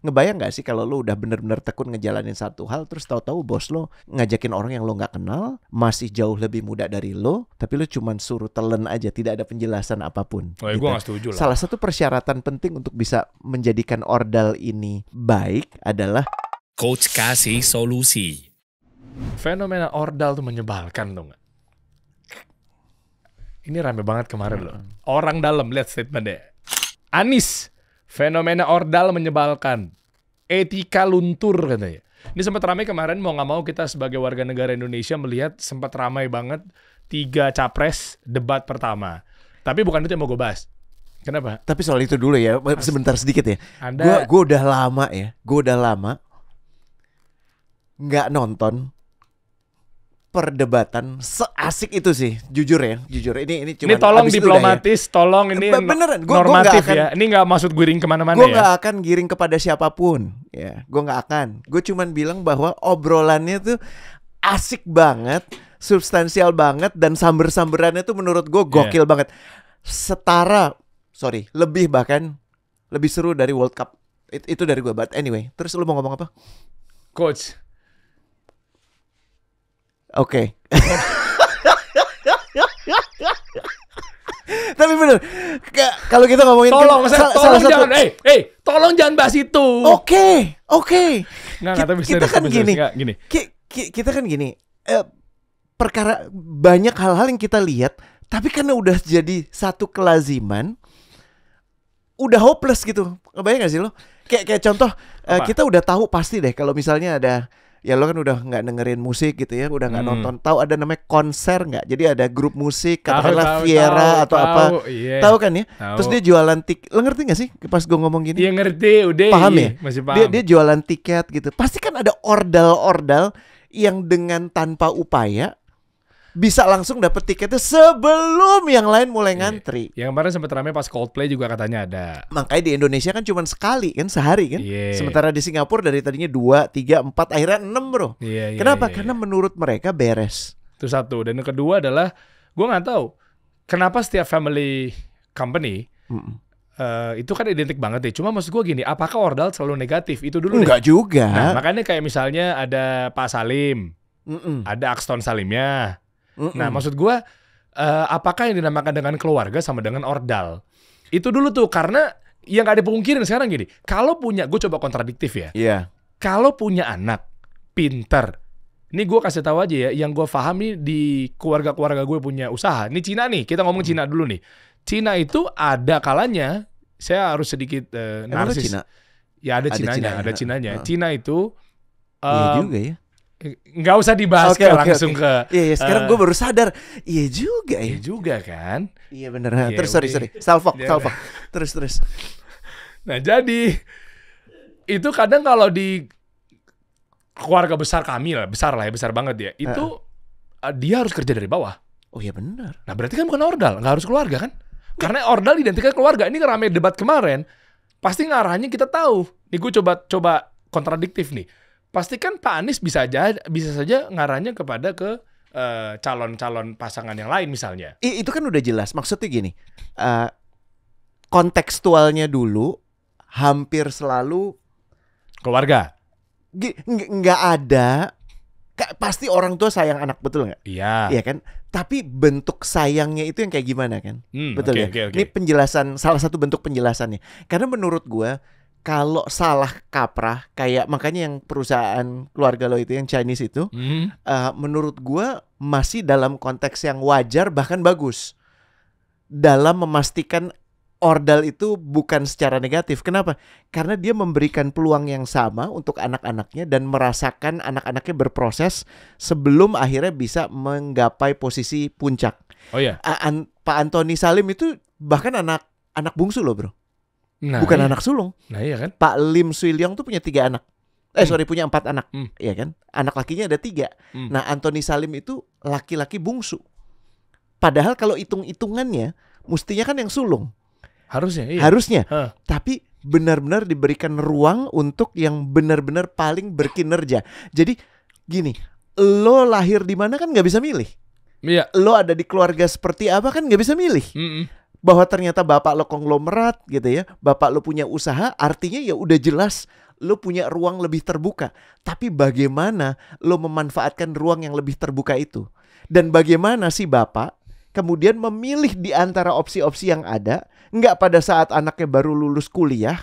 Ngebayang gak sih kalau lo udah bener-bener tekun ngejalanin satu hal terus tahu-tahu bos lo ngajakin orang yang lo gak kenal masih jauh lebih muda dari lo tapi lo cuman suruh telen aja tidak ada penjelasan apapun. Oh, iya, gitu. gue gak setuju lah. Salah satu persyaratan penting untuk bisa menjadikan ordal ini baik adalah coach kasih solusi. Fenomena ordal tuh menyebalkan tuh gak? Ini rame banget kemarin hmm. loh. Orang dalam lihat statement deh. Anis Fenomena ordal menyebalkan. Etika luntur katanya. Ini sempat ramai kemarin mau nggak mau kita sebagai warga negara Indonesia melihat sempat ramai banget tiga capres debat pertama. Tapi bukan itu yang mau gue bahas. Kenapa? Tapi soal itu dulu ya, sebentar sedikit ya. Anda... Gue udah lama ya, gue udah lama nggak nonton perdebatan seasik itu sih jujur ya jujur ini ini cuma ini tolong ya. diplomatis ya. tolong ini beneran gue normatif gua ya. akan, ya ini nggak maksud giring kemana-mana gue ya. nggak akan giring kepada siapapun ya gue nggak akan gue cuman bilang bahwa obrolannya tuh asik banget substansial banget dan samber-samberannya tuh menurut gue iya. gokil yeah. banget setara sorry lebih bahkan lebih seru dari World Cup It, itu dari gue but anyway terus lu mau ngomong apa coach Oke. Okay. Tapi bener, kalau kita ngomongin tolong, kan, tolong salah jangan, eh, hey, eh, hey, tolong jangan bahas itu. Oke, oke. kita, kan gini, kita kan gini, perkara banyak hal-hal yang kita lihat, tapi karena udah jadi satu kelaziman, udah hopeless gitu. Kebayang gak sih lo? Kayak kayak contoh, eh, Apa? kita udah tahu pasti deh kalau misalnya ada ya lo kan udah nggak dengerin musik gitu ya udah nggak hmm. nonton tahu ada namanya konser nggak jadi ada grup musik katakanlah tau, atau tau, apa yeah. Iya. tahu kan ya tau. terus dia jualan tiket lo ngerti nggak sih pas gue ngomong gini dia ngerti udah iya, paham ya masih paham. dia dia jualan tiket gitu pasti kan ada ordal ordal yang dengan tanpa upaya bisa langsung dapet tiketnya sebelum yang lain mulai iya. ngantri. Yang kemarin sempat ramai pas Coldplay juga katanya ada. Makanya di Indonesia kan cuma sekali kan sehari kan. Yeah. Sementara di Singapura dari tadinya dua, tiga, empat, akhirnya enam bro. Yeah, yeah, Kenapa? Yeah, yeah. Karena iya. menurut mereka beres. Itu satu. Dan yang kedua adalah gue nggak tahu kenapa setiap family company mm -mm. Uh, itu kan identik banget deh. Ya. Cuma maksud gue gini, apakah ordal selalu negatif? Itu dulu Enggak juga. Nah, makanya kayak misalnya ada Pak Salim, Mm-mm. ada Akston Salimnya, Mm -mm. Nah, maksud gue, uh, apakah yang dinamakan dengan keluarga sama dengan ordal? Itu dulu tuh, karena yang gak dipungkirin sekarang gini, kalau punya, gue coba kontradiktif ya. Iya. Yeah. Kalau punya anak, pinter, ini gue kasih tahu aja ya, yang gue pahami di keluarga-keluarga gue punya usaha. Ini Cina nih, kita ngomong Cina dulu nih. Cina itu ada kalanya, saya harus sedikit uh, narsis. Cina? Ya ada, ada Cina. ada Cina. Cina itu... Um, iya eh, juga ya nggak usah dibahas okay, okay, langsung okay. ke iya, iya sekarang uh, eh, gue baru sadar iya juga ya iya juga kan iya bener iya, terus sorry sorry salfok yeah. Iya. terus terus nah jadi itu kadang kalau di keluarga besar kami lah besar lah ya besar banget dia. itu uh. dia harus kerja dari bawah oh iya bener. nah berarti kan bukan ordal nggak harus keluarga kan karena ordal identiknya keluarga ini rame debat kemarin pasti ngarahnya kita tahu nih gue coba coba kontradiktif nih pastikan Pak Anies bisa aja bisa saja ngarahnya kepada ke eh, calon-calon uh, pasangan yang lain misalnya. I, itu kan udah jelas. Maksudnya gini, uh, kontekstualnya dulu hampir selalu keluarga. Nggak ada. Pasti orang tua sayang anak betul nggak? Iya. Iya kan. Tapi bentuk sayangnya itu yang kayak gimana kan? Hmm, betul okay, ya. Okay, okay. Ini penjelasan salah satu bentuk penjelasannya. Karena menurut gue kalau salah kaprah kayak makanya yang perusahaan keluarga lo itu yang Chinese itu hmm. uh, menurut gua masih dalam konteks yang wajar bahkan bagus dalam memastikan ordal itu bukan secara negatif. Kenapa? Karena dia memberikan peluang yang sama untuk anak-anaknya dan merasakan anak-anaknya berproses sebelum akhirnya bisa menggapai posisi puncak. Oh ya. Yeah. Pak Antoni Salim itu bahkan anak anak bungsu loh, Bro. Nah, bukan iya. anak sulung. Nah iya kan. Pak Lim Sui Leong tuh punya tiga anak. Eh hmm. sorry punya empat anak. Hmm. Iya kan. Anak lakinya ada tiga. Hmm. Nah Anthony Salim itu laki-laki bungsu. Padahal kalau hitung-hitungannya mestinya kan yang sulung. Harusnya. Iya. Harusnya. Huh. Tapi benar-benar diberikan ruang untuk yang benar-benar paling berkinerja. Jadi gini, lo lahir di mana kan nggak bisa milih. Iya. Lo ada di keluarga seperti apa kan nggak bisa milih. Mm -mm bahwa ternyata bapak lo konglomerat gitu ya, bapak lo punya usaha, artinya ya udah jelas lo punya ruang lebih terbuka. Tapi bagaimana lo memanfaatkan ruang yang lebih terbuka itu? Dan bagaimana sih bapak kemudian memilih di antara opsi-opsi yang ada, nggak pada saat anaknya baru lulus kuliah,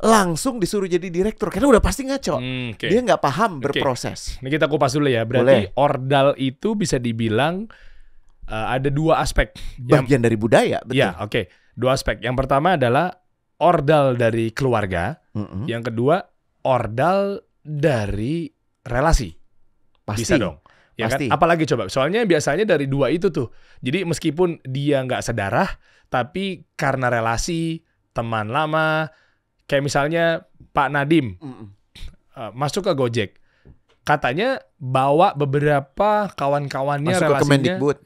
langsung disuruh jadi direktur karena udah pasti ngaco. Hmm, okay. Dia nggak paham berproses. Okay. Ini kita kupas dulu ya. Berarti Boleh. ordal itu bisa dibilang uh, ada dua aspek. Bagian dari budaya, betul. Ya, oke. Okay. Dua aspek. Yang pertama adalah ordal dari keluarga. Mm -hmm. Yang kedua, ordal dari relasi. Pasti. Bisa dong. Ya kan? Pasti. Kan? Apalagi coba, soalnya biasanya dari dua itu tuh. Jadi meskipun dia nggak sedarah, tapi karena relasi, teman lama, kayak misalnya Pak Nadim Uh, masuk ke Gojek, katanya bawa beberapa kawan-kawannya relasinya ke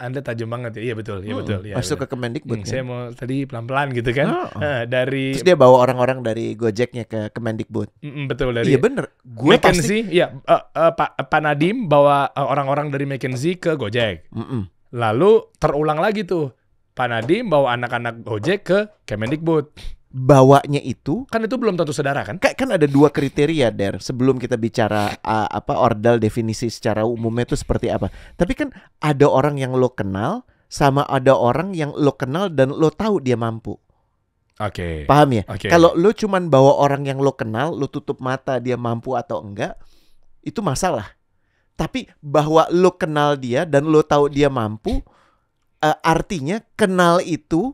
anda tajam banget ya, iya betul, iya hmm. betul. Ya, Masuk betul. ke Kemendikbud. Hmm, kan? Saya mau tadi pelan-pelan gitu kan. Oh. Nah, dari Terus dia bawa orang-orang dari Gojeknya ke Kemendikbud. Mm, betul dari. Iya bener. Gue pasti... ya uh, uh, Pak Pak Nadim bawa uh, orang-orang dari McKenzie ke Gojek. Mm -mm. Lalu terulang lagi tuh. Pak Nadim bawa anak-anak Gojek ke Kemendikbud bawanya itu kan itu belum tentu saudara kan kan, kan ada dua kriteria der sebelum kita bicara uh, apa ordal definisi secara umumnya itu seperti apa tapi kan ada orang yang lo kenal sama ada orang yang lo kenal dan lo tahu dia mampu Oke. Okay. Paham ya? Okay. Kalau lo cuman bawa orang yang lo kenal, lo tutup mata dia mampu atau enggak, itu masalah. Tapi bahwa lo kenal dia dan lo tahu dia mampu, uh, artinya kenal itu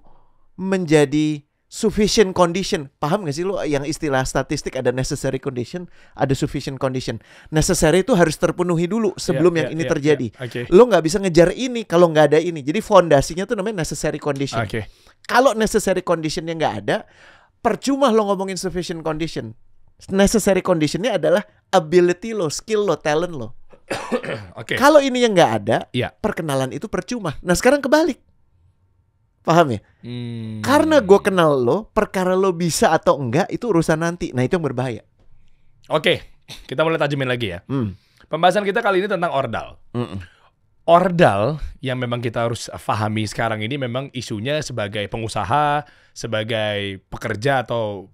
menjadi sufficient condition. Paham gak sih lo yang istilah statistik ada necessary condition, ada sufficient condition. Necessary itu harus terpenuhi dulu ya, sebelum yeah, yang yeah, ini yeah, terjadi. Yeah, okay. Lu nggak bisa ngejar ini kalau nggak ada ini. Jadi fondasinya tuh namanya necessary condition. Okay. Kalau necessary conditionnya nggak ada, percuma lo ngomongin sufficient condition. Necessary conditionnya adalah ability lo, skill lo, talent lo. okay. Kalau ini yang nggak ada, yeah. perkenalan itu percuma. Nah sekarang kebalik Paham ya? Hmm. Karena gue kenal lo, perkara lo bisa atau enggak itu urusan nanti. Nah itu yang berbahaya. Oke, kita mulai tajamin lagi ya. Hmm. Pembahasan kita kali ini tentang ordal. Hmm. Ordal yang memang kita harus fahami sekarang ini memang isunya sebagai pengusaha, sebagai pekerja atau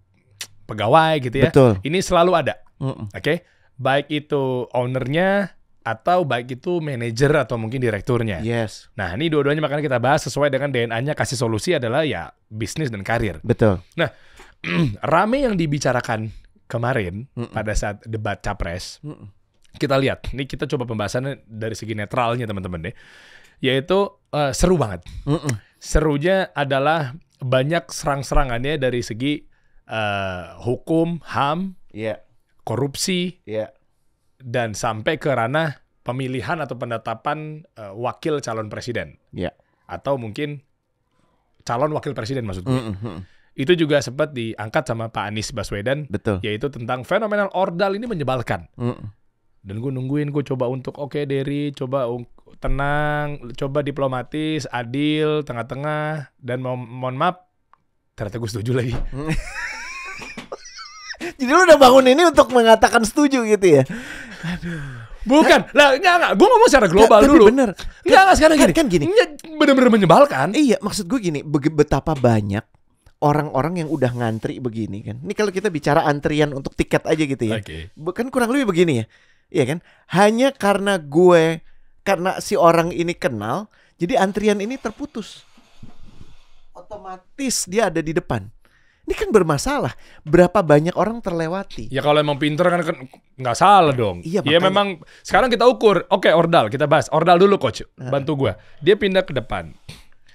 pegawai gitu ya. Betul. Ini selalu ada. Hmm. Oke, okay? baik itu ownernya, atau baik itu manajer atau mungkin direkturnya. Yes. Nah, ini dua-duanya makanya kita bahas sesuai dengan DNA-nya kasih solusi adalah ya bisnis dan karir. Betul. Nah, rame yang dibicarakan kemarin mm -mm. pada saat debat capres. Mm -mm. Kita lihat, ini kita coba pembahasannya dari segi netralnya teman-teman deh. Yaitu uh, seru banget. Mm -mm. Serunya adalah banyak serang-serangannya dari segi uh, hukum, HAM, yeah. korupsi, yeah dan sampai ke ranah pemilihan atau penetapan uh, wakil calon presiden. Yeah. Atau mungkin calon wakil presiden maksud Mm -hmm. Itu juga sempat diangkat sama Pak Anies Baswedan, Betul. yaitu tentang fenomenal ordal ini menyebalkan. Mm -hmm. Dan gue nungguin, gue coba untuk oke okay, Derry, coba tenang, coba diplomatis, adil, tengah-tengah, dan mo mohon maaf, ternyata gue setuju lagi. Mm -hmm. Jadi lu udah bangun ini untuk mengatakan setuju gitu ya. Aduh. Bukan. Lah enggak enggak, gua ngomong secara global gak, dulu. bener. Enggak enggak sekarang kan, gini. Kan gini. Bener-bener menyebalkan. Iya, maksud gue gini, betapa banyak orang-orang yang udah ngantri begini kan. Ini kalau kita bicara antrian untuk tiket aja gitu ya. Oke. Okay. Kan kurang lebih begini ya. Iya kan? Hanya karena gue karena si orang ini kenal, jadi antrian ini terputus. Otomatis dia ada di depan. Ini kan bermasalah. Berapa banyak orang terlewati? Ya kalau emang pinter kan, kan nggak salah dong. Iya, ya, memang sekarang kita ukur. Oke, ordal kita bahas. Ordal dulu coach, nah. bantu gue. Dia pindah ke depan.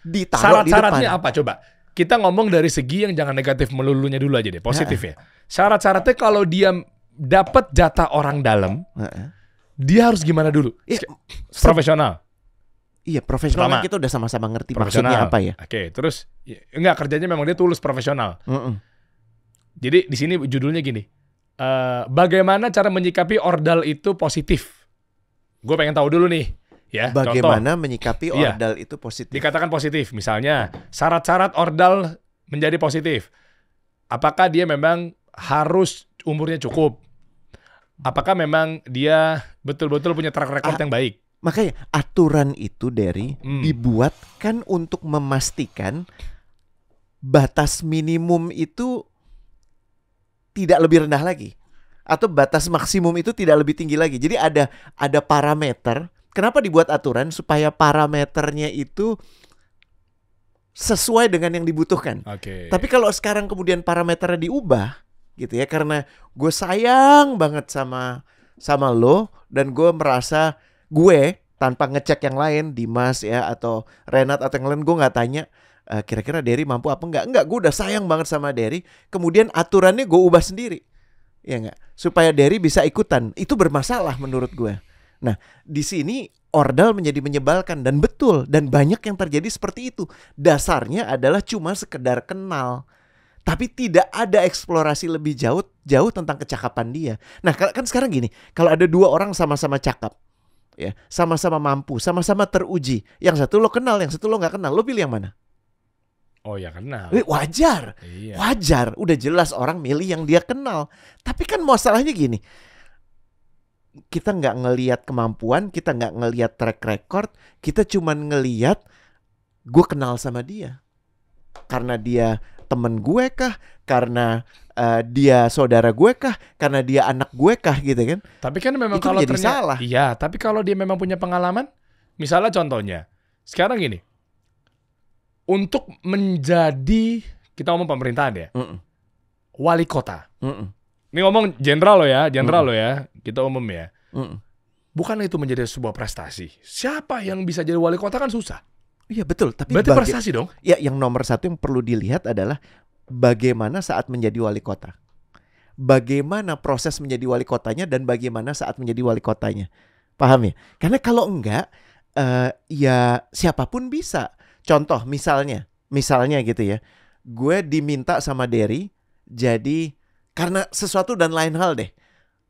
Ditaruh Syarat-syaratnya apa coba? Kita ngomong dari segi yang jangan negatif melulunya dulu aja deh, Positif nah. ya. Syarat-syaratnya kalau dia dapat jatah orang dalam, nah. dia harus gimana dulu? Ya, profesional. Iya profesional Pertama, kita udah sama-sama ngerti maksudnya apa ya. Oke, terus ya, enggak kerjanya memang dia tulus profesional. Mm -mm. Jadi di sini judulnya gini, uh, bagaimana cara menyikapi ordal itu positif? Gue pengen tahu dulu nih, ya. Bagaimana contoh. menyikapi iya. ordal iya, itu positif? Dikatakan positif, misalnya syarat-syarat ordal menjadi positif. Apakah dia memang harus umurnya cukup? Apakah memang dia betul-betul punya track record ah, yang baik? Makanya aturan itu dari hmm. dibuat untuk memastikan batas minimum itu tidak lebih rendah lagi atau batas maksimum itu tidak lebih tinggi lagi. Jadi ada ada parameter. Kenapa dibuat aturan supaya parameternya itu sesuai dengan yang dibutuhkan. Okay. Tapi kalau sekarang kemudian parameternya diubah gitu ya karena gue sayang banget sama sama lo dan gue merasa gue tanpa ngecek yang lain Dimas ya atau Renat atau yang lain gue nggak tanya uh, kira-kira Derry mampu apa nggak nggak gue udah sayang banget sama Derry kemudian aturannya gue ubah sendiri ya nggak supaya Derry bisa ikutan itu bermasalah menurut gue nah di sini ordal menjadi menyebalkan dan betul dan banyak yang terjadi seperti itu dasarnya adalah cuma sekedar kenal tapi tidak ada eksplorasi lebih jauh jauh tentang kecakapan dia. Nah, kan sekarang gini, kalau ada dua orang sama-sama cakap, ya sama-sama mampu sama-sama teruji yang satu lo kenal yang satu lo nggak kenal lo pilih yang mana Oh ya kenal. Eh, wajar, iya. wajar. Udah jelas orang milih yang dia kenal. Tapi kan masalahnya gini, kita nggak ngelihat kemampuan, kita nggak ngelihat track record, kita cuman ngelihat gue kenal sama dia karena dia temen gue kah? Karena uh, dia saudara gue kah? Karena dia anak gue kah gitu kan? Tapi kan memang Itu kalau ternyata salah. Iya, tapi kalau dia memang punya pengalaman, misalnya contohnya, sekarang gini, untuk menjadi kita ngomong pemerintahan ya, mm -mm. wali kota. Mm -mm. Ini ngomong jenderal lo ya, jenderal mm -mm. loh ya, kita umum ya. Mm -mm. Bukan itu menjadi sebuah prestasi. Siapa yang bisa jadi wali kota kan susah. Iya betul, tapi berarti baga- prestasi dong. Ya, yang nomor satu yang perlu dilihat adalah bagaimana saat menjadi wali kota, bagaimana proses menjadi wali kotanya dan bagaimana saat menjadi wali kotanya, paham ya? Karena kalau enggak, uh, ya siapapun bisa. Contoh misalnya, misalnya gitu ya, gue diminta sama Derry jadi karena sesuatu dan lain hal deh,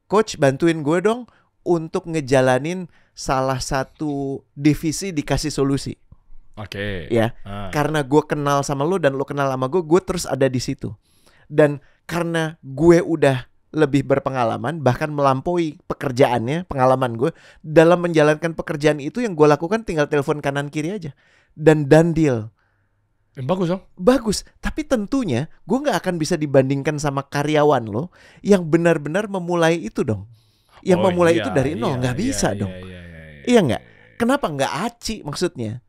coach bantuin gue dong untuk ngejalanin salah satu divisi dikasih solusi Oke. Okay. Ya. Ah. Karena gue kenal sama lo dan lo kenal sama gue, gue terus ada di situ. Dan karena gue udah lebih berpengalaman bahkan melampaui pekerjaannya pengalaman gue dalam menjalankan pekerjaan itu yang gue lakukan tinggal telepon kanan kiri aja dan dandil bagus dong bagus tapi tentunya gue nggak akan bisa dibandingkan sama karyawan lo yang benar-benar memulai itu dong yang oh, memulai iya, itu dari nol iya, nggak iya, bisa iya, dong iya nggak iya, iya, iya, iya, iya nggak kenapa nggak aci maksudnya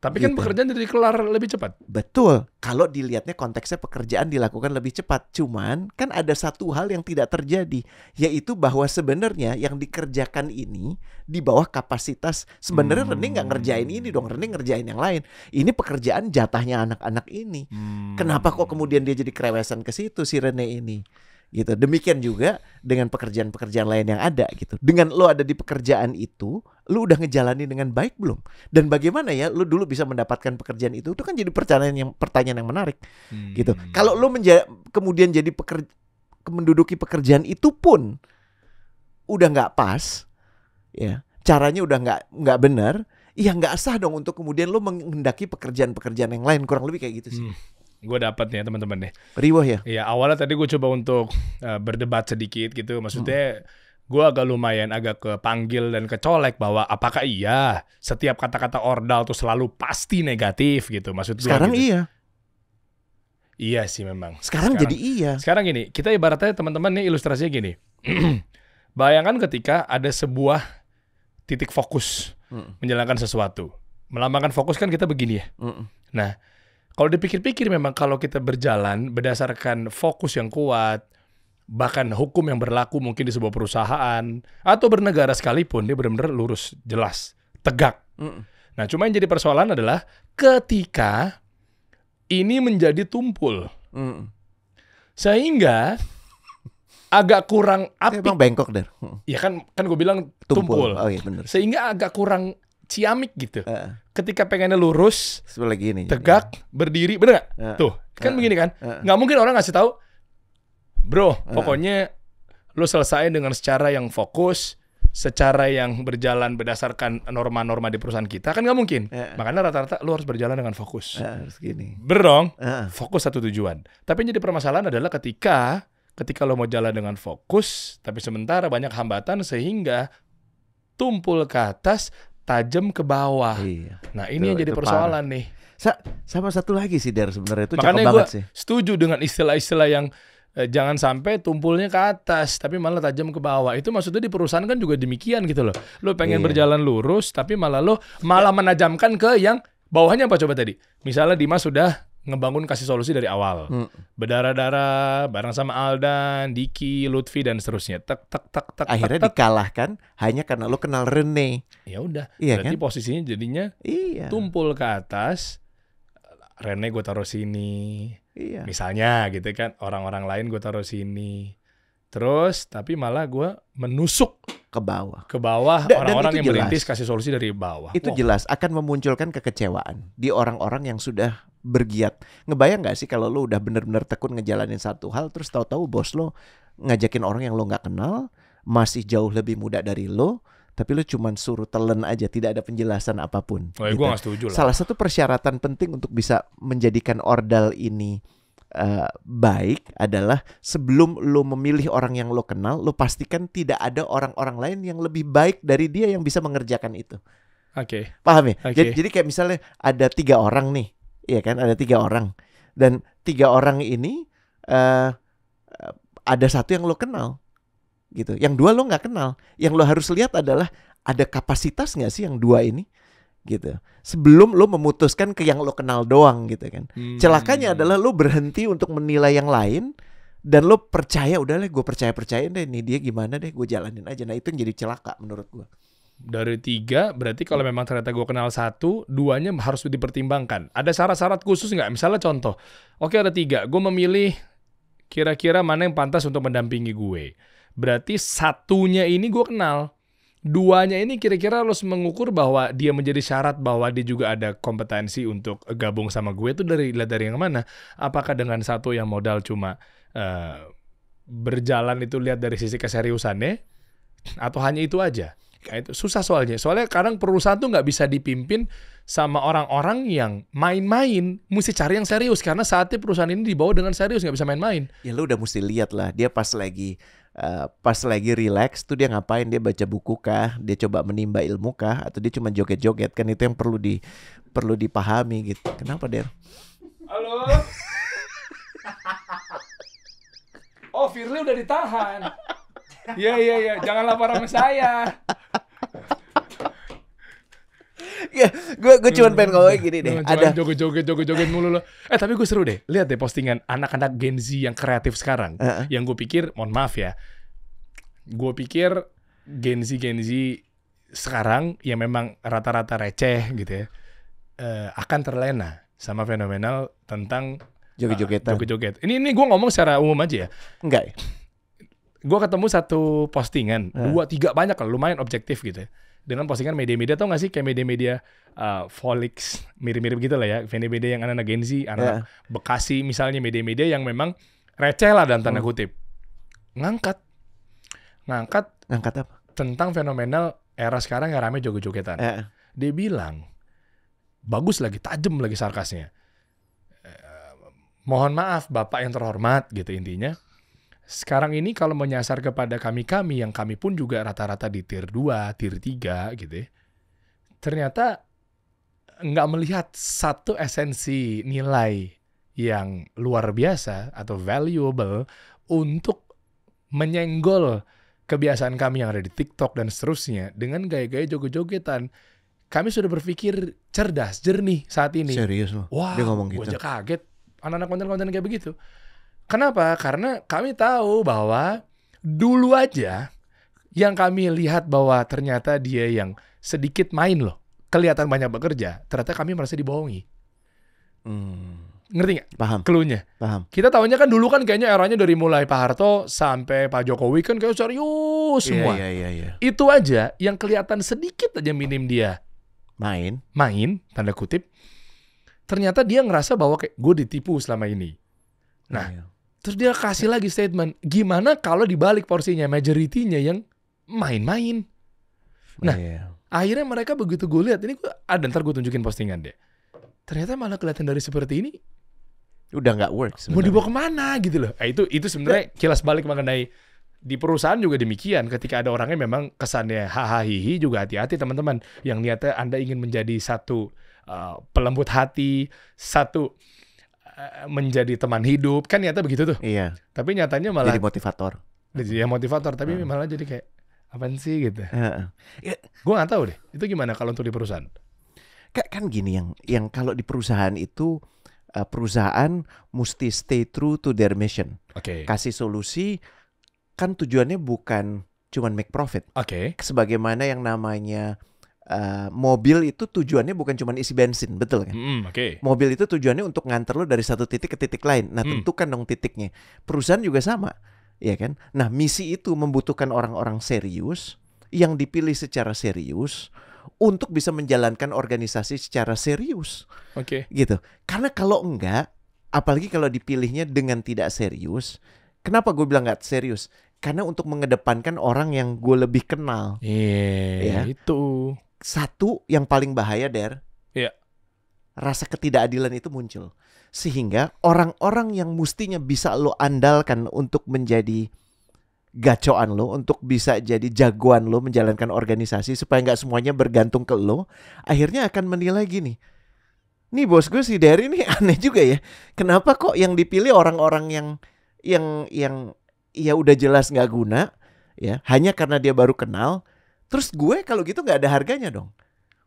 tapi kan gitu. kan pekerjaan jadi kelar lebih cepat. Betul. Kalau dilihatnya konteksnya pekerjaan dilakukan lebih cepat. Cuman kan ada satu hal yang tidak terjadi. Yaitu bahwa sebenarnya yang dikerjakan ini di bawah kapasitas. Sebenarnya hmm. Rening nggak ngerjain ini dong. Rene ngerjain yang lain. Ini pekerjaan jatahnya anak-anak ini. Hmm. Kenapa kok kemudian dia jadi kerewesan ke situ si Rene ini? gitu. Demikian juga dengan pekerjaan-pekerjaan lain yang ada gitu. Dengan lo ada di pekerjaan itu, lo udah ngejalanin dengan baik belum? Dan bagaimana ya lo dulu bisa mendapatkan pekerjaan itu? Itu kan jadi pertanyaan yang pertanyaan yang menarik hmm. gitu. Kalau lo menja kemudian jadi pekerja menduduki pekerjaan itu pun udah nggak pas, ya caranya udah nggak nggak benar, ya nggak sah dong untuk kemudian lo menghendaki pekerjaan-pekerjaan yang lain kurang lebih kayak gitu sih. Hmm gue dapat nih ya, teman-teman nih. Riwah ya? Iya awalnya tadi gue coba untuk uh, berdebat sedikit gitu, maksudnya hmm. gue agak lumayan agak kepanggil dan kecolek bahwa apakah iya setiap kata-kata ordal tuh selalu pasti negatif gitu, maksud gue. Sekarang gitu. iya. Iya sih memang. Sekarang, sekarang jadi iya. Sekarang gini, kita ibaratnya teman-teman nih ilustrasinya gini. Bayangkan ketika ada sebuah titik fokus mm. menjalankan sesuatu. Melambangkan fokus kan kita begini ya. Mm. Nah, kalau dipikir-pikir memang kalau kita berjalan berdasarkan fokus yang kuat, bahkan hukum yang berlaku mungkin di sebuah perusahaan atau bernegara sekalipun dia benar-benar lurus, jelas, tegak. Mm. Nah, cuma yang jadi persoalan adalah ketika ini menjadi tumpul. Mm. Sehingga agak kurang apik. bengkok deh. Ya kan kan gue bilang tumpul. tumpul. Oh iya benar. Sehingga agak kurang ciamik gitu. Uh. Ketika pengennya lurus, sebelah gini. Tegak, ya. berdiri, bener gak? Uh. Tuh, kan uh. begini kan? Uh. Gak mungkin orang ngasih tahu, bro, uh. pokoknya lo selesai dengan secara yang fokus, secara yang berjalan berdasarkan norma-norma di perusahaan kita kan nggak mungkin. Uh. Makanya rata-rata lo harus berjalan dengan fokus. Uh, harus gini. Berong, Uh. fokus satu tujuan. Tapi yang jadi permasalahan adalah ketika ketika lo mau jalan dengan fokus, tapi sementara banyak hambatan sehingga tumpul ke atas tajam ke bawah. Iya. Nah ini itu, yang jadi persoalan parah. nih. Sa sama satu lagi sih Dar sebenarnya itu Makanya cakep banget sih. Setuju dengan istilah-istilah yang eh, jangan sampai tumpulnya ke atas tapi malah tajam ke bawah. Itu maksudnya di perusahaan kan juga demikian gitu loh. Lo pengen iya. berjalan lurus tapi malah lo malah ya. menajamkan ke yang bawahnya apa coba tadi? Misalnya Dimas sudah ngebangun kasih solusi dari awal. Hmm. Berdarah-darah bareng sama Aldan, Diki, Lutfi dan seterusnya. Tek tek tek tek. Akhirnya tek, tek. dikalahkan hanya karena lo kenal Rene. Ya udah. Iya Berarti kan? posisinya jadinya iya. tumpul ke atas. Rene gue taruh sini. Iya. Misalnya gitu kan orang-orang lain gue taruh sini. Terus tapi malah gue menusuk ke bawah. Ke bawah orang-orang yang jelas. kasih solusi dari bawah. Itu wow. jelas akan memunculkan kekecewaan di orang-orang yang sudah bergiat. Ngebayang gak sih kalau lo udah bener-bener tekun ngejalanin satu hal terus tahu-tahu bos lo ngajakin orang yang lo nggak kenal, masih jauh lebih muda dari lo, tapi lo cuman suruh telan aja tidak ada penjelasan apapun. Oh, ya gitu. gua gak setuju lah. Salah satu persyaratan penting untuk bisa menjadikan ordal ini uh, baik adalah sebelum lo memilih orang yang lo kenal, lo pastikan tidak ada orang-orang lain yang lebih baik dari dia yang bisa mengerjakan itu. Oke. Okay. Paham ya? Okay. Jadi, jadi kayak misalnya ada tiga orang nih, ya kan? Ada tiga orang dan tiga orang ini uh, ada satu yang lo kenal gitu, yang dua lo nggak kenal. Yang lo harus lihat adalah ada kapasitas nggak sih yang dua ini? gitu sebelum lo memutuskan ke yang lo kenal doang gitu kan hmm. celakanya adalah lo berhenti untuk menilai yang lain dan lo percaya udahlah gue percaya percayain deh ini dia gimana deh gue jalanin aja nah itu yang jadi celaka menurut gue dari tiga berarti kalau memang ternyata gue kenal satu duanya harus dipertimbangkan ada syarat-syarat khusus nggak misalnya contoh oke ada tiga gue memilih kira-kira mana yang pantas untuk mendampingi gue berarti satunya ini gue kenal duanya ini kira-kira harus mengukur bahwa dia menjadi syarat bahwa dia juga ada kompetensi untuk gabung sama gue itu dari lihat dari yang mana? Apakah dengan satu yang modal cuma uh, berjalan itu lihat dari sisi keseriusannya atau hanya itu aja? Nah, itu susah soalnya. Soalnya kadang perusahaan tuh nggak bisa dipimpin sama orang-orang yang main-main. Mesti cari yang serius karena saatnya perusahaan ini dibawa dengan serius nggak bisa main-main. Ya lu udah mesti lihat lah dia pas lagi Eh, pas lagi relax tuh dia ngapain dia baca buku kah dia coba menimba ilmu kah atau dia cuma joget-joget kan itu yang perlu di perlu dipahami gitu kenapa Der? Halo Oh Firly udah ditahan Iya iya iya jangan lapor sama saya gue iya, gue cuma pengen ngomong iya, gini iya. deh. Jangan, ada joget joget joget joget mulu lo. Eh tapi gue seru deh. Lihat deh ya postingan anak-anak Gen Z yang kreatif sekarang. Uh -uh. Yang gue pikir, mohon maaf ya. Gue pikir Gen Z Gen Z sekarang yang memang rata-rata receh gitu ya. Uh, akan terlena sama fenomenal tentang eh, joget-jogetan. Uh, joget-joget. Ini ini gue ngomong secara umum aja ya. Enggak. Gue ketemu satu postingan, uh. dua tiga banyak lah, lumayan objektif gitu ya dengan postingan media-media tau gak sih kayak media-media uh, Folix mirip-mirip gitu lah ya media-media yang anak-anak Gen Z anak yeah. Bekasi misalnya media-media yang memang receh lah dalam tanda hmm. kutip ngangkat ngangkat ngangkat apa tentang fenomenal era sekarang yang rame joget-jogetan yeah. dia bilang bagus lagi tajam lagi sarkasnya eh, mohon maaf bapak yang terhormat gitu intinya sekarang ini kalau menyasar kepada kami-kami yang kami pun juga rata-rata di tier 2, tier 3 gitu ya. Ternyata nggak melihat satu esensi nilai yang luar biasa atau valuable untuk menyenggol kebiasaan kami yang ada di TikTok dan seterusnya dengan gaya-gaya joget-jogetan. Kami sudah berpikir cerdas, jernih saat ini. Serius loh? Wah, dia ngomong gitu. aja kaget anak-anak konten-konten kayak begitu. Kenapa? Karena kami tahu bahwa dulu aja yang kami lihat bahwa ternyata dia yang sedikit main loh, kelihatan banyak bekerja, ternyata kami merasa dibohongi. Hmm. Ngerti gak? Paham. Keluhnya. Paham. Kita tahunya kan dulu kan kayaknya eranya dari mulai Pak Harto sampai Pak Jokowi kan kayak serius iya, semua. Iya, iya, iya. Itu aja yang kelihatan sedikit aja minim dia. Main. Main, tanda kutip. Ternyata dia ngerasa bahwa kayak gue ditipu selama ini. Nah, iya. Terus dia kasih lagi statement, gimana kalau dibalik porsinya, majoritinya yang main-main. Nah, yeah. akhirnya mereka begitu gue lihat, ini gue, ada ntar gue tunjukin postingan deh. Ternyata malah kelihatan dari seperti ini, udah nggak work. Sebenernya. Mau dibawa kemana gitu loh? Nah, itu itu sebenarnya kilas balik mengenai di perusahaan juga demikian. Ketika ada orangnya memang kesannya hahaha juga hati-hati teman-teman. Yang niatnya anda ingin menjadi satu uh, pelembut hati, satu Eh, menjadi teman hidup kan nyata begitu tuh iya tapi nyatanya malah jadi motivator jadi ya motivator tapi hmm. malah jadi kayak apa sih gitu uh, ya. gue nggak tahu deh itu gimana kalau untuk di perusahaan kan, kan gini yang yang kalau di perusahaan itu eh, perusahaan mesti stay true to their mission okay. kasih solusi kan tujuannya bukan cuman make profit oke okay. sebagaimana yang namanya Uh, mobil itu tujuannya bukan cuma isi bensin, betul kan? Mm, Okay. Mobil itu tujuannya untuk nganter lo dari satu titik ke titik lain. Nah, mm. tentukan dong titiknya. Perusahaan juga sama, ya kan? Nah, misi itu membutuhkan orang-orang serius yang dipilih secara serius untuk bisa menjalankan organisasi secara serius. Oke. Okay. Gitu. Karena kalau enggak, apalagi kalau dipilihnya dengan tidak serius, kenapa gue bilang nggak serius? Karena untuk mengedepankan orang yang gue lebih kenal. Iya, yeah, itu satu yang paling bahaya der ya. rasa ketidakadilan itu muncul sehingga orang-orang yang mestinya bisa lo andalkan untuk menjadi gacoan lo untuk bisa jadi jagoan lo menjalankan organisasi supaya nggak semuanya bergantung ke lo akhirnya akan menilai gini nih bos gue si Derry ini aneh juga ya kenapa kok yang dipilih orang-orang yang yang yang ya udah jelas nggak guna ya hanya karena dia baru kenal Terus gue kalau gitu nggak ada harganya dong.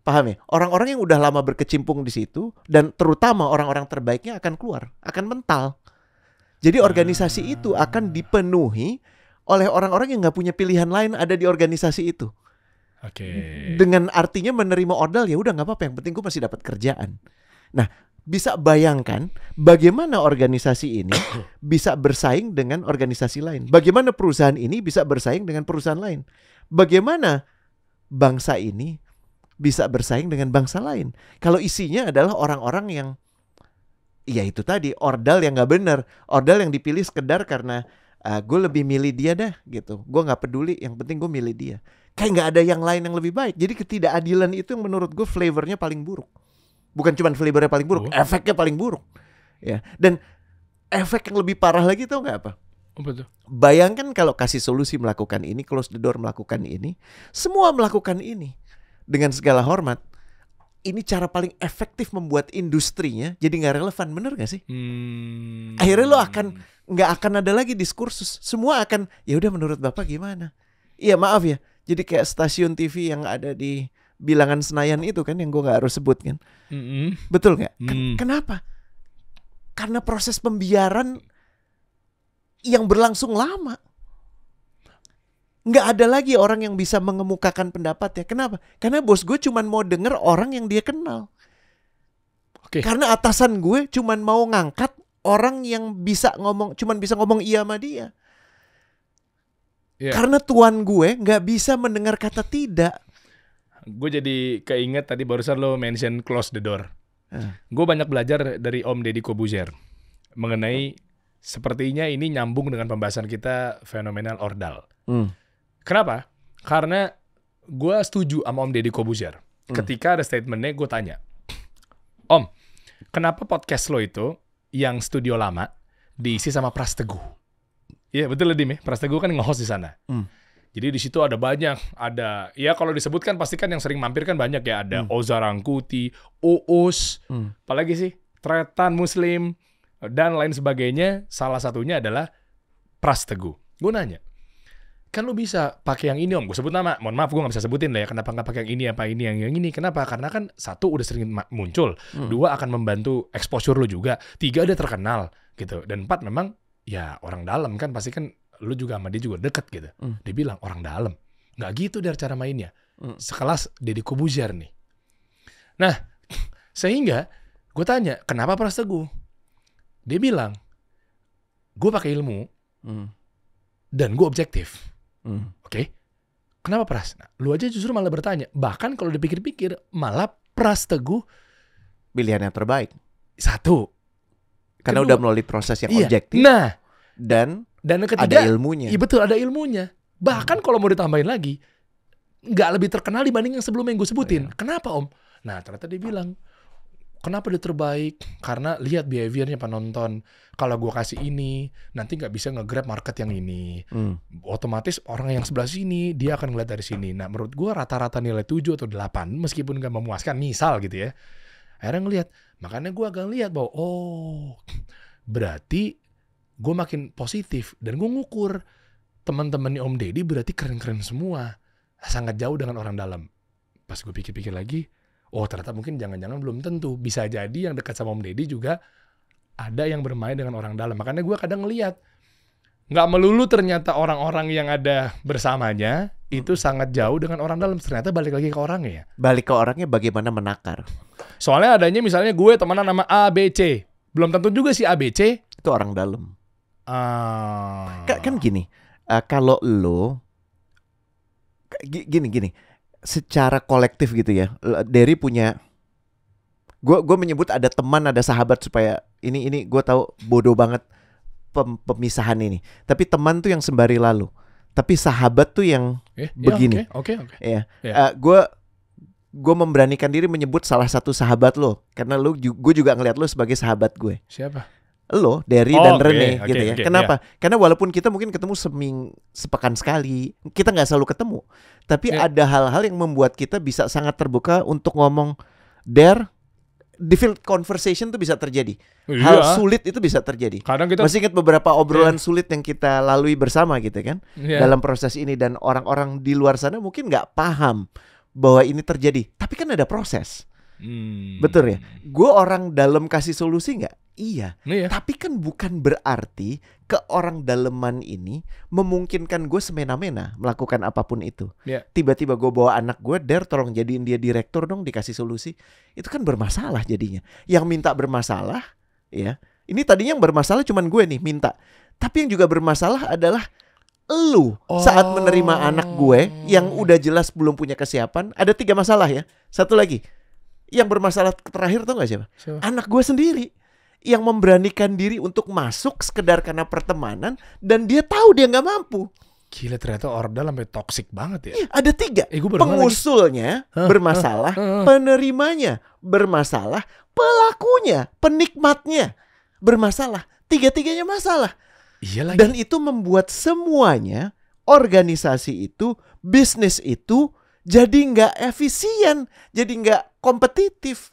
Paham ya? Orang-orang yang udah lama berkecimpung di situ dan terutama orang-orang terbaiknya akan keluar, akan mental. Jadi organisasi ah. itu akan dipenuhi oleh orang-orang yang nggak punya pilihan lain ada di organisasi itu. Oke. Okay. Dengan artinya menerima ordal ya udah nggak apa-apa yang penting gue masih dapat kerjaan. Nah, bisa bayangkan bagaimana organisasi ini bisa bersaing dengan organisasi lain. Bagaimana perusahaan ini bisa bersaing dengan perusahaan lain. Bagaimana bangsa ini bisa bersaing dengan bangsa lain. Kalau isinya adalah orang-orang yang ya itu tadi ordal yang nggak bener, ordal yang dipilih sekedar karena uh, ah, gue lebih milih dia dah gitu. Gue nggak peduli, yang penting gue milih dia. Kayak nggak ada yang lain yang lebih baik. Jadi ketidakadilan itu yang menurut gue flavornya paling buruk. Bukan cuma flavornya paling buruk, oh. efeknya paling buruk. Ya, dan efek yang lebih parah lagi tau nggak apa? Betul. Bayangkan kalau kasih solusi melakukan ini, close the door melakukan ini, semua melakukan ini dengan segala hormat. Ini cara paling efektif membuat industrinya jadi nggak relevan, bener nggak sih? Hmm. Akhirnya lo akan nggak akan ada lagi diskursus, semua akan ya udah menurut bapak gimana? Iya maaf ya, jadi kayak stasiun TV yang ada di bilangan Senayan itu kan yang gue nggak harus sebut kan, -hmm. betul nggak? Mm. kenapa? Karena proses pembiaran yang berlangsung lama. Nggak ada lagi orang yang bisa mengemukakan pendapatnya. Kenapa? Karena bos gue cuma mau denger orang yang dia kenal. Okay. Karena atasan gue cuma mau ngangkat orang yang bisa ngomong, cuma bisa ngomong iya sama dia. Yeah. Karena tuan gue nggak bisa mendengar kata tidak. Gue jadi keinget tadi barusan lo mention close the door. Uh. Gue banyak belajar dari Om Deddy Kobuzer mengenai Sepertinya ini nyambung dengan pembahasan kita fenomenal ordal. Hmm. Kenapa? Karena gue setuju sama Om Deddy Kobuzier. Hmm. Ketika ada statementnya, gue tanya, Om, kenapa podcast lo itu yang studio lama diisi sama Pras Teguh? Iya betul Deddy, ya. Pras Teguh kan nge-host di sana. Hmm. Jadi di situ ada banyak, ada ya kalau disebutkan pastikan yang sering mampir kan banyak ya ada hmm. Ozarangkuti, Oos, hmm. apalagi sih Tretan Muslim, dan lain sebagainya. Salah satunya adalah Pras Teguh. Gue nanya, kan lu bisa pakai yang ini om, gue sebut nama, mohon maaf gue gak bisa sebutin lah ya, kenapa nggak pakai yang ini, apa ini, yang, yang ini, kenapa? Karena kan satu udah sering muncul, hmm. dua akan membantu exposure lu juga, tiga udah terkenal gitu, dan empat memang ya orang dalam kan pasti kan lu juga sama dia juga deket gitu. Hmm. Dia bilang orang dalam. Nggak gitu dari cara mainnya. Hmm. Sekelas Deddy Kobuzier nih. Nah, sehingga gue tanya, kenapa Pras Teguh? Dia bilang, gue pakai ilmu mm. dan gue objektif. Mm. Oke, okay? kenapa Pras? Nah, lu aja justru malah bertanya. Bahkan kalau dipikir-pikir, malah Pras teguh pilihan yang terbaik. Satu, karena Kedua, udah melalui proses yang iya. objektif. Nah, dan dan ketiga, ada ilmunya. Iya betul, ada ilmunya. Bahkan hmm. kalau mau ditambahin lagi, nggak lebih terkenal dibanding yang sebelumnya yang gue sebutin. Oh, iya. Kenapa om? Nah ternyata dia ah. bilang. Oh Kenapa dia terbaik? Karena lihat behaviornya penonton. Kalau gue kasih ini, nanti nggak bisa ngegrab market yang ini. Hmm. Otomatis orang yang sebelah sini, dia akan ngeliat dari sini. Nah menurut gue rata-rata nilai 7 atau 8, meskipun nggak memuaskan, misal gitu ya. Akhirnya ngeliat. Makanya gue agak lihat bahwa, oh berarti gue makin positif. Dan gue ngukur teman-temannya Om Deddy berarti keren-keren semua. Sangat jauh dengan orang dalam. Pas gue pikir-pikir lagi, oh ternyata mungkin jangan-jangan belum tentu. Bisa jadi yang dekat sama Om Deddy juga ada yang bermain dengan orang dalam. Makanya gue kadang ngeliat, nggak melulu ternyata orang-orang yang ada bersamanya itu hmm. sangat jauh dengan orang dalam. Ternyata balik lagi ke orangnya ya. Balik ke orangnya bagaimana menakar. Soalnya adanya misalnya gue temenan nama A, B, C. Belum tentu juga si A, B, C. Itu orang dalam. Ah. Kan, kan gini, uh, kalau lo gini gini secara kolektif gitu ya. Derry punya gue gue menyebut ada teman ada sahabat supaya ini ini gue tahu bodoh banget pem, pemisahan ini tapi teman tuh yang sembari lalu tapi sahabat tuh yang eh, ya, begini oke oke iya. ya gue eh, gue memberanikan diri menyebut salah satu sahabat lo karena lo gue juga ngeliat lo sebagai sahabat gue siapa lo, Derry oh, dan okay, Rene okay, gitu ya. Okay, Kenapa? Yeah. Karena walaupun kita mungkin ketemu seming sepekan sekali, kita nggak selalu ketemu. Tapi yeah. ada hal-hal yang membuat kita bisa sangat terbuka untuk ngomong Der difficult conversation itu bisa terjadi. Oh, iya. Hal sulit itu bisa terjadi. Kadang kita masih ingat beberapa obrolan yeah. sulit yang kita lalui bersama gitu kan yeah. dalam proses ini dan orang-orang di luar sana mungkin nggak paham bahwa ini terjadi. Tapi kan ada proses. Hmm. Betul ya? Gue orang dalam kasih solusi nggak? Iya. iya. Tapi kan bukan berarti ke orang daleman ini memungkinkan gue semena-mena melakukan apapun itu. tiba Tiba-tiba gue bawa anak gue, der tolong jadiin dia direktur dong dikasih solusi. Itu kan bermasalah jadinya. Yang minta bermasalah, ya. Ini tadinya yang bermasalah cuman gue nih minta. Tapi yang juga bermasalah adalah lu oh. saat menerima anak gue yang oh. udah jelas belum punya kesiapan. Ada tiga masalah ya. Satu lagi, yang bermasalah terakhir tuh gak siapa? siapa? Anak gue sendiri yang memberanikan diri untuk masuk sekedar karena pertemanan dan dia tahu dia nggak mampu. Gila ternyata orang sampai toksik banget ya. Iya, ada tiga. Eh, Pengusulnya lagi. bermasalah, penerimanya bermasalah, pelakunya, penikmatnya bermasalah. Tiga-tiganya masalah. Iya lagi. Dan itu membuat semuanya organisasi itu, bisnis itu jadi nggak efisien, jadi nggak kompetitif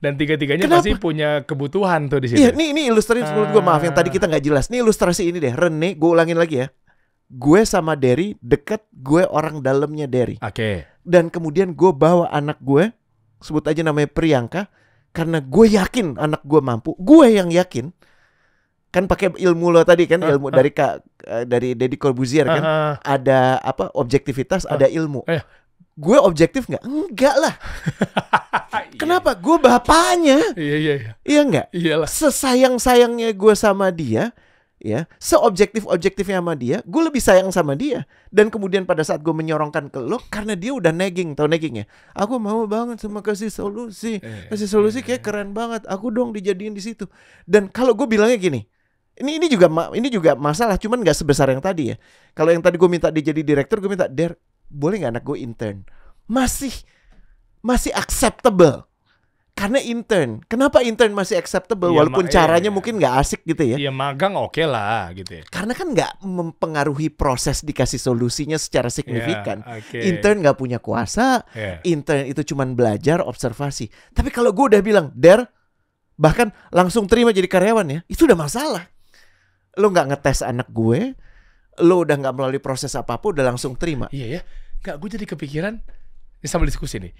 dan tiga-tiganya pasti punya kebutuhan tuh di sini. Iya, ini ini ilustrasi ah. menurut gue maaf yang tadi ah. kita nggak jelas. Ini ilustrasi ini deh, Rene, gue ulangin lagi ya. Gue sama Derry deket, gue orang dalamnya Derry. Oke. Okay. Dan kemudian gue bawa anak gue, sebut aja namanya Priyanka, karena gue yakin anak gue mampu. Gue yang yakin. Kan pakai ilmu lo tadi kan, ah, ilmu uh, uh. dari Kak eh, dari Deddy Corbuzier kan. Uh, uh. Ada apa? Objektivitas, uh. ada ilmu. Uh gue objektif nggak? Enggak lah. Iya. Kenapa? Gue bapaknya. Iya iya iya. Iya enggak? Iyalah. Sesayang-sayangnya gue sama dia, ya, seobjektif-objektifnya sama dia, gue lebih sayang sama dia. Dan kemudian pada saat gue menyorongkan ke lo karena dia udah nagging, tau naggingnya. Aku mau banget sama kasih solusi. Eh, kasih solusi eh, kayak eh. keren banget. Aku dong dijadiin di situ. Dan kalau gue bilangnya gini, ini ini juga ini juga masalah cuman nggak sebesar yang tadi ya kalau yang tadi gue minta dia jadi direktur gue minta der boleh nggak anak gue intern masih masih acceptable karena intern. Kenapa intern masih acceptable ya, walaupun caranya iya, mungkin nggak asik gitu ya? Iya magang oke okay lah gitu. Ya. Karena kan nggak mempengaruhi proses dikasih solusinya secara iya, signifikan. Yeah, okay. Intern nggak punya kuasa. Yeah. Intern itu cuman belajar observasi. Tapi kalau gue udah bilang der bahkan langsung terima jadi karyawan ya itu udah masalah. Lo nggak ngetes anak gue, lo udah nggak melalui proses apapun udah langsung terima iya ya nggak gue jadi kepikiran ini sambil diskusi nih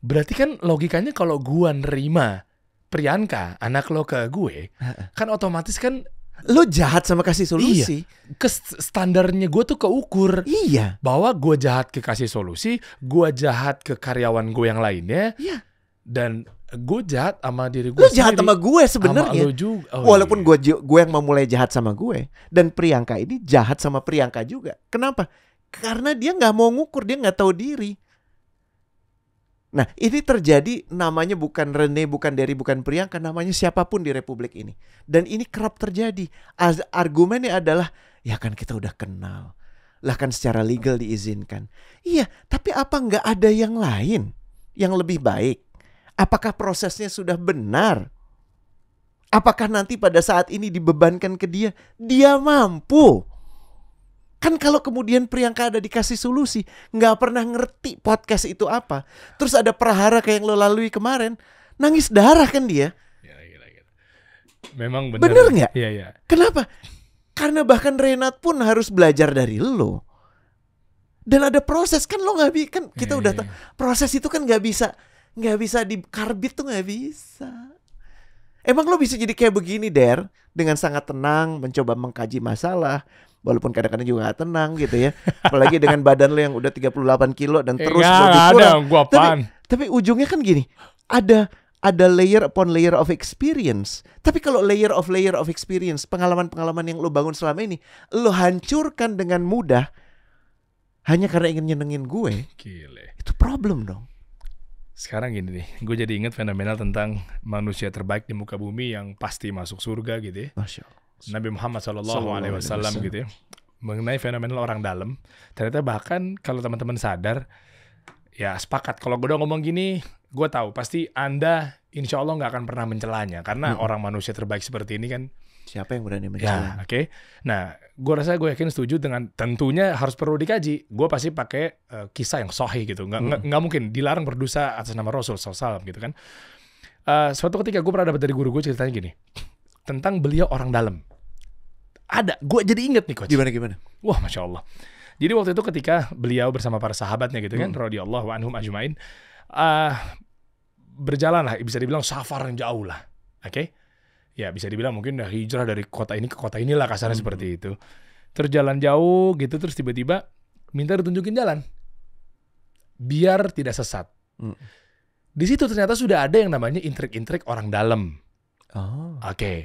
berarti kan logikanya kalau gue nerima Priyanka anak lo ke gue kan otomatis kan lo jahat sama kasih solusi. Iya. Ke standarnya gue tuh keukur. Iya. Bahwa gue jahat ke kasih solusi, gue jahat ke karyawan gue yang lainnya. Iya. Dan gue jahat sama diri gue lu jahat sendiri. sama gue sebenarnya oh, iya. walaupun iya. gue gue yang memulai jahat sama gue dan Priyanka ini jahat sama Priyanka juga kenapa karena dia nggak mau ngukur dia nggak tahu diri nah ini terjadi namanya bukan Rene bukan dari bukan Priyanka namanya siapapun di Republik ini dan ini kerap terjadi argumennya adalah ya kan kita udah kenal lah kan secara legal diizinkan iya tapi apa nggak ada yang lain yang lebih baik Apakah prosesnya sudah benar? Apakah nanti pada saat ini dibebankan ke dia? Dia mampu. Kan kalau kemudian Priyanka ada dikasih solusi, nggak pernah ngerti podcast itu apa. Terus ada perhara kayak yang lo lalui kemarin, nangis darah kan dia. Ya, ya, ya. ya. Memang benar. Bener nggak? Ya, ya. Kenapa? Karena bahkan Renat pun harus belajar dari lo. Dan ada proses kan lo nggak bisa kan kita ya, udah ya, ya. proses itu kan nggak bisa nggak bisa di karbit tuh nggak bisa. Emang lo bisa jadi kayak begini, Der? Dengan sangat tenang, mencoba mengkaji masalah, walaupun kadang-kadang juga gak tenang gitu ya. Apalagi dengan badan lo yang udah 38 kilo dan eh, terus Enggak, gak Ada, gua Tapi, tapi ujungnya kan gini, ada ada layer upon layer of experience. Tapi kalau layer of layer of experience, pengalaman-pengalaman yang lo bangun selama ini, lo hancurkan dengan mudah hanya karena ingin nyenengin gue. Gile. Itu problem dong sekarang gini nih, gue jadi inget fenomenal tentang manusia terbaik di muka bumi yang pasti masuk surga gitu ya. Masya Allah. Nabi Muhammad Shallallahu Alaihi Wasallam gitu ya. Mengenai fenomenal orang dalam, ternyata bahkan kalau teman-teman sadar, ya sepakat kalau gue udah ngomong gini, gue tahu pasti anda insya Allah nggak akan pernah mencelanya karena hmm. orang manusia terbaik seperti ini kan Siapa yang berani mencoba? Ya, oke. Okay. Nah, gue rasa gue yakin setuju dengan tentunya harus perlu dikaji. Gue pasti pakai uh, kisah yang sohi gitu. Nggak, hmm. nggak mungkin dilarang berdosa atas nama Rasul SAW gitu kan. Uh, suatu ketika gue pernah dapat dari guru gue ceritanya gini. Tentang beliau orang dalam. Ada, gue jadi inget nih coach. Gimana, gimana? Wah, Masya Allah. Jadi waktu itu ketika beliau bersama para sahabatnya gitu kan, hmm. kan, wa anhum ajmain, uh, eh, berjalan lah, bisa dibilang safar yang jauh lah. Oke? Okay? ya bisa dibilang mungkin udah hijrah dari kota ini ke kota inilah kasarnya hmm. seperti itu. Terus jalan jauh gitu terus tiba-tiba minta ditunjukin jalan. Biar tidak sesat. Hmm. Di situ ternyata sudah ada yang namanya intrik-intrik orang dalam. Oh. Oke. Okay.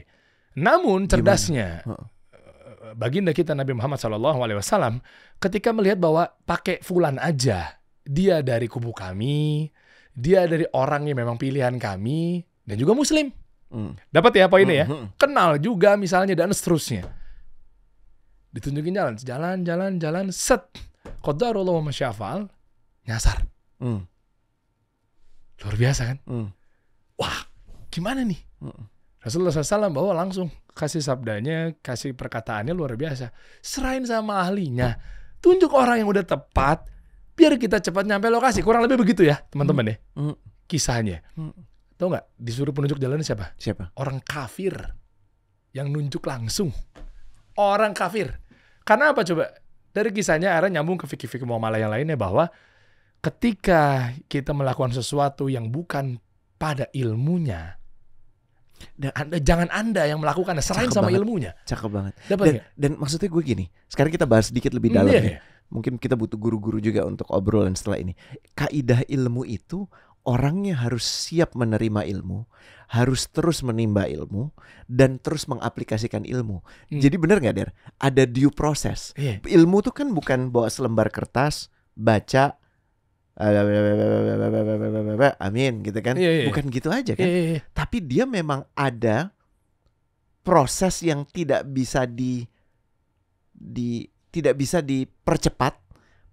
Namun cerdasnya eh, baginda kita Nabi Muhammad SAW ketika melihat bahwa pakai fulan aja dia dari kubu kami, dia dari orang yang memang pilihan kami, dan juga Muslim. Hmm. Dapat ya poinnya hmm. ya? Hmm. Kenal juga misalnya dan seterusnya. Ditunjukin jalan, jalan, jalan, jalan, set. Qadarullah wa syafal, nyasar. Hmm. Luar biasa kan? Hmm. Wah, gimana nih? Hmm. Rasulullah SAW bahwa langsung kasih sabdanya, kasih perkataannya luar biasa. Serain sama ahlinya, tunjuk orang yang udah tepat, biar kita cepat nyampe lokasi. Kurang lebih begitu ya, teman-teman hmm. ya, kisahnya. Tahu nggak disuruh penunjuk jalan siapa? Siapa? Orang kafir yang nunjuk langsung. Orang kafir. Karena apa coba? Dari kisahnya akhirnya nyambung ke fikih-fikih muamalah yang lainnya bahwa ketika kita melakukan sesuatu yang bukan pada ilmunya, dan anda jangan anda yang melakukan selain sama banget. ilmunya cakep banget dan, dan maksudnya gue gini sekarang kita bahas sedikit lebih dalam mm, iya, ya. mungkin kita butuh guru-guru juga untuk obrolan setelah ini kaidah ilmu itu orangnya harus siap menerima ilmu, harus terus menimba ilmu dan terus mengaplikasikan ilmu. Hmm. Jadi benar nggak der? Ada due process. Yeah. Ilmu tuh kan bukan bawa selembar kertas, baca, amin gitu kan? Yeah, yeah. Iya. Bukan gitu aja kan? Yeah, yeah, yeah. Tapi dia memang ada proses yang tidak bisa di di tidak bisa dipercepat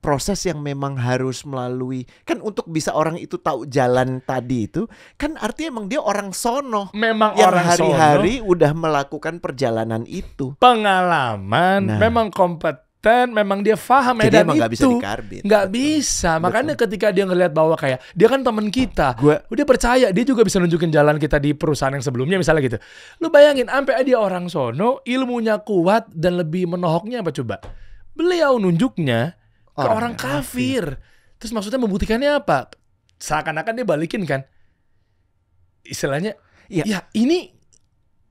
proses yang memang harus melalui kan untuk bisa orang itu tahu jalan tadi itu kan artinya emang dia orang sono memang yang orang hari-hari udah melakukan perjalanan itu pengalaman nah. memang kompeten memang dia faham. Jadi medan eh, emang itu. bisa dikarbit. Gak bisa. Makanya betul. ketika dia ngelihat bahwa kayak dia kan teman kita, gua udah percaya dia juga bisa nunjukin jalan kita di perusahaan yang sebelumnya misalnya gitu. Lu bayangin sampai dia orang sono, ilmunya kuat dan lebih menohoknya apa coba? Beliau nunjuknya ke orang, orang kafir. kafir. Terus maksudnya membuktikannya apa? Seakan-akan dia balikin kan. Istilahnya, ya, ya ini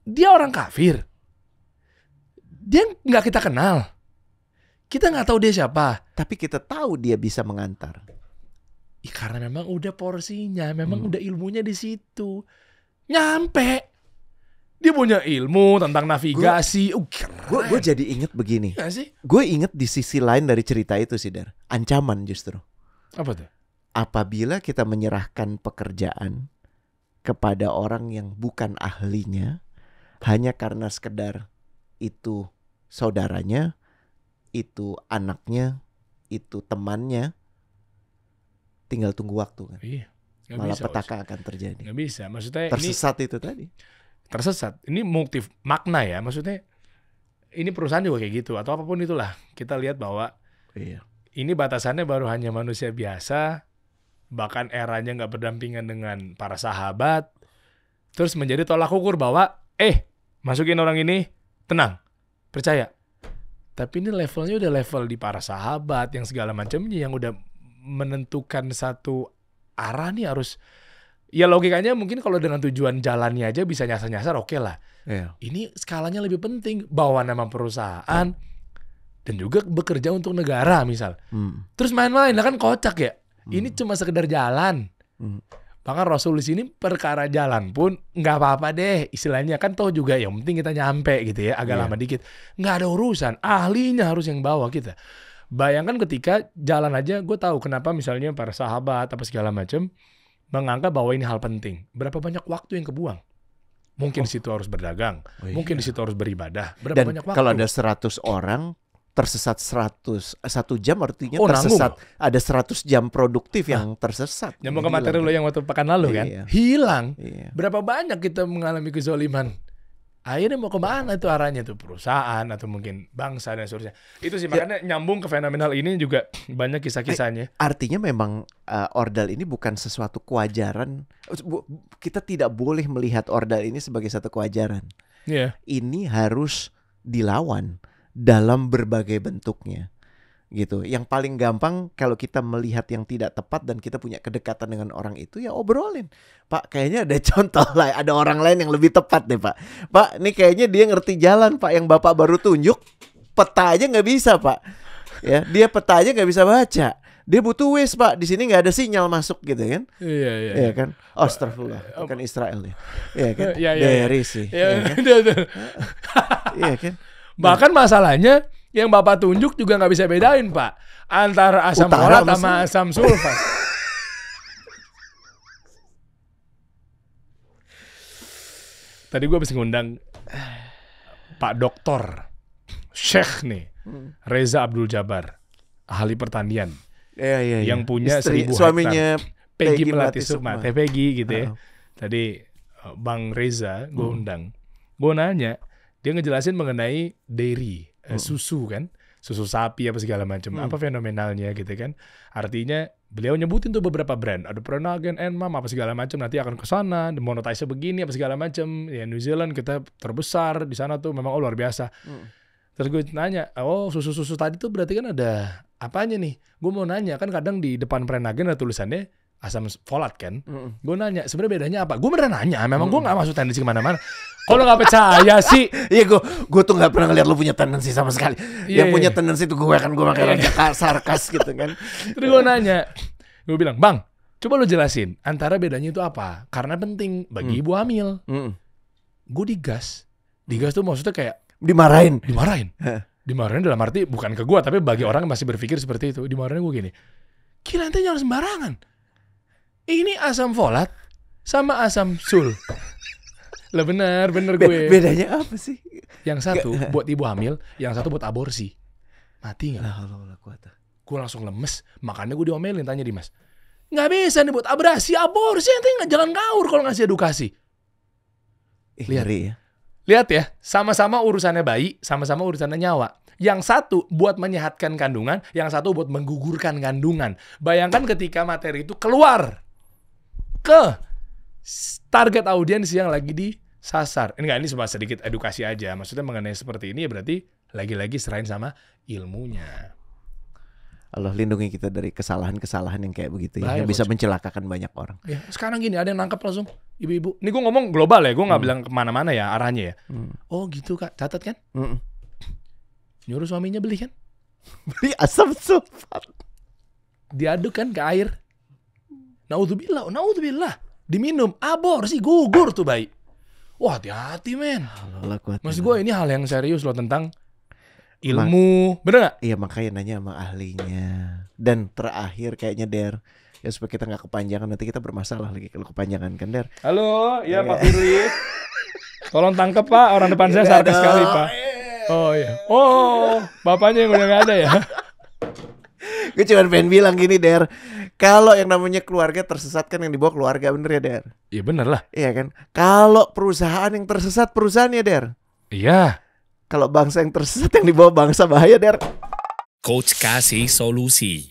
dia orang kafir. Dia nggak kita kenal. Kita nggak tahu dia siapa. Tapi kita tahu dia bisa mengantar. Ya, karena memang udah porsinya, memang hmm. udah ilmunya di situ. Nyampe. Dia punya ilmu tentang navigasi. Gue oh, uh, jadi inget begini. Ya sih? Gue inget di sisi lain dari cerita itu sih, Dar. Ancaman justru. Apa tuh? Apabila kita menyerahkan pekerjaan kepada orang yang bukan ahlinya hanya karena sekedar itu saudaranya, itu anaknya, itu temannya, tinggal tunggu waktu kan. Iya. Malah petaka akan terjadi. Gak bisa. Maksudnya tersesat ini, itu tadi tersesat. Ini motif makna ya, maksudnya ini perusahaan juga kayak gitu atau apapun itulah. Kita lihat bahwa iya. ini batasannya baru hanya manusia biasa, bahkan eranya nggak berdampingan dengan para sahabat. Terus menjadi tolak ukur bahwa eh masukin orang ini tenang, percaya. Tapi ini levelnya udah level di para sahabat yang segala macamnya yang udah menentukan satu arah nih harus ya logikanya mungkin kalau dengan tujuan jalannya aja bisa nyasar-nyasar oke okay lah. Yeah. Ini skalanya lebih penting bawa nama perusahaan yeah. dan juga bekerja untuk negara misal. Mm. Terus main-main lah kan kocak ya. Mm. Ini cuma sekedar jalan. Mm. Bahkan Rasul di sini perkara jalan pun nggak apa-apa deh istilahnya kan toh juga yang penting kita nyampe gitu ya agak yeah. lama dikit nggak ada urusan ahlinya harus yang bawa kita. Bayangkan ketika jalan aja gue tahu kenapa misalnya para sahabat apa segala macam menganggap bahwa ini hal penting. Berapa banyak waktu yang kebuang? Mungkin oh. di situ harus berdagang, oh, iya. mungkin di situ harus beribadah. Berapa Dan banyak waktu? kalau ada 100 orang tersesat 100 satu jam artinya oh, tersesat nanggung. ada 100 jam produktif yang ah. tersesat. Nyambung ke materi lo yang waktu pekan lalu kan? iya. kan? Hilang. Iya. Berapa banyak kita mengalami kezoliman akhirnya mau kemana itu arahnya tuh perusahaan atau mungkin bangsa dan seterusnya itu sih ya. makanya ya. nyambung ke fenomenal ini juga banyak kisah-kisahnya eh, artinya memang uh, ordal ini bukan sesuatu kewajaran eh, kita tidak boleh melihat ordal ini sebagai satu kewajaran yeah. ini harus dilawan dalam berbagai bentuknya gitu. Yang paling gampang kalau kita melihat yang tidak tepat dan kita punya kedekatan dengan orang itu ya obrolin. Pak, kayaknya ada contoh lah, ada orang lain yang lebih tepat deh Pak. Pak, ini kayaknya dia ngerti jalan Pak yang Bapak baru tunjuk peta aja nggak bisa Pak. Ya, dia peta aja nggak bisa baca. Dia butuh wis Pak, di sini nggak ada sinyal masuk gitu kan? Iya iya. Iya, iya. kan? Oh, Astagfirullah, eh, bukan Israel ya. Iya kan? Iya, iya iya. Dari sih. Iya, iya kan? Iya kan? Bahkan masalahnya yang bapak tunjuk juga nggak bisa bedain pak antara asam Utara, folat sama asam sulfat. Tadi gue habis ngundang eh, Pak Doktor Sheikh nih hmm. Reza Abdul Jabar ahli pertanian ya, ya, ya. yang punya Istri, seribu suaminya hektar. Peggy Melati Sukma, Teh Peggy gitu ya. Uh Tadi eh, Bang Reza gue hmm. undang, gue nanya dia ngejelasin mengenai dairy Eh, hmm. susu kan susu sapi apa segala macam hmm. apa fenomenalnya gitu kan artinya beliau nyebutin tuh beberapa brand ada Pronagen, Enmam apa segala macam nanti akan ke sana monetize begini apa segala macam ya New Zealand kita terbesar di sana tuh memang oh, luar biasa hmm. terus gue nanya oh susu susu tadi tuh berarti kan ada apanya nih gue mau nanya kan kadang di depan Pronagen ada tulisannya asam folat kan. Mm. Gue nanya, sebenarnya bedanya apa? Gue beneran nanya, memang mm. gue gak masuk tendensi kemana-mana. Kalau gak percaya sih. Iya gue, gue tuh gak pernah ngeliat lo punya tendensi sama sekali. Yeah, Yang iya, punya iya. tendensi itu gue kan, gue makan yeah. sarkas gitu kan. Terus gue nanya, gue bilang, bang, coba lo jelasin antara bedanya itu apa? Karena penting bagi mm. ibu hamil. Mm. Gue digas. Digas tuh maksudnya kayak. Dimarahin. Dimarahin. dimarahin dalam arti bukan ke gue, tapi bagi orang yang masih berpikir seperti itu. Dimarahin gue gini, gila nanti jangan sembarangan ini asam folat sama asam sul. Lah benar, benar gue. Bedanya apa sih? Yang satu Gak. buat ibu hamil, yang satu buat aborsi. Mati gak? Lah, lah, kuat. Ah. gue langsung lemes, makanya gue diomelin tanya Dimas. Gak bisa nih buat abrasi, aborsi nanti nggak jalan ngawur kalau ngasih edukasi. Lihat ya. Lihat ya, sama-sama urusannya bayi, sama-sama urusannya nyawa. Yang satu buat menyehatkan kandungan, yang satu buat menggugurkan kandungan. Bayangkan ketika materi itu keluar ke target audiens yang lagi disasar. Enggak, ini cuma sedikit edukasi aja. Maksudnya mengenai seperti ini ya berarti lagi-lagi serain sama ilmunya. Allah lindungi kita dari kesalahan-kesalahan yang kayak begitu ya, Bahaya, yang bisa mencelakakan banyak orang. Ya, sekarang gini ada yang nangkap langsung ibu-ibu. Ini gue ngomong global ya, gue nggak hmm. bilang kemana-mana ya arahnya ya. Hmm. Oh gitu kak, catat kan? Hmm. Nyuruh suaminya beli kan? beli asam sulfat. Diaduk kan ke air. Naudzubillah, naudzubillah. Diminum, aborsi, gugur tuh bayi. Wah hati-hati men. Maksud gue ini hal yang serius loh tentang ilmu, Ma bener gak? Iya makanya nanya sama ahlinya. Dan terakhir kayaknya Der, ya supaya kita nggak kepanjangan nanti kita bermasalah lagi kalau kepanjangan kan Der. Halo, ya, iya. Pak Firly. Tolong tangkep Pak, orang depan iya, saya sarkas sekali Pak. Iya. Oh iya. Oh, bapaknya yang udah gak ada ya gue cuma pengen bilang gini der kalau yang namanya keluarga tersesat kan yang dibawa keluarga bener ya der iya bener lah iya kan kalau perusahaan yang tersesat perusahaan ya der iya kalau bangsa yang tersesat yang dibawa bangsa bahaya der coach kasih solusi